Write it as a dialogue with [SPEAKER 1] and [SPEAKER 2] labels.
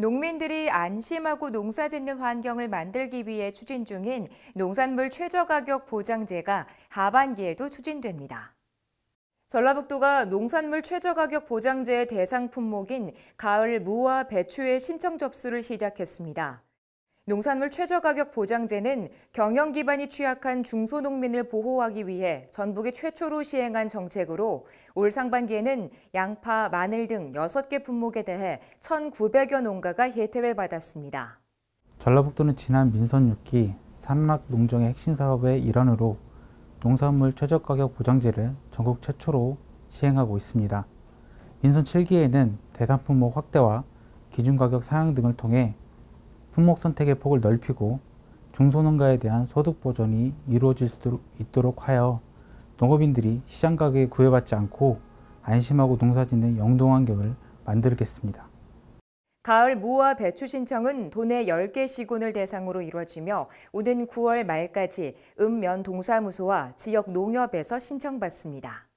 [SPEAKER 1] 농민들이 안심하고 농사짓는 환경을 만들기 위해 추진 중인 농산물 최저가격 보장제가 하반기에도 추진됩니다. 전라북도가 농산물 최저가격 보장제의 대상 품목인 가을 무와 배추의 신청 접수를 시작했습니다. 농산물 최저가격 보장제는 경영 기반이 취약한 중소농민을 보호하기 위해 전북이 최초로 시행한 정책으로 올 상반기에는 양파, 마늘 등 6개 품목에 대해 1,900여 농가가 혜택을 받았습니다.
[SPEAKER 2] 전라북도는 지난 민선 6기 산락 농정의 핵심 사업의 일환으로 농산물 최저가격 보장제를 전국 최초로 시행하고 있습니다. 민선 7기에는 대상품목 확대와 기준가격 상향 등을 통해 품목 선택의 폭을 넓히고 중소농가에 대한 소득 보전이 이루어질 수 있도록 하여 농업인들이 시장 가격에 구애받지 않고 안심하고 농사짓는 영동 환경을 만들겠습니다.
[SPEAKER 1] 가을 무와 배추 신청은 도내 10개 시군을 대상으로 이루어지며 오는 9월 말까지 읍면 동사무소와 지역 농협에서 신청받습니다.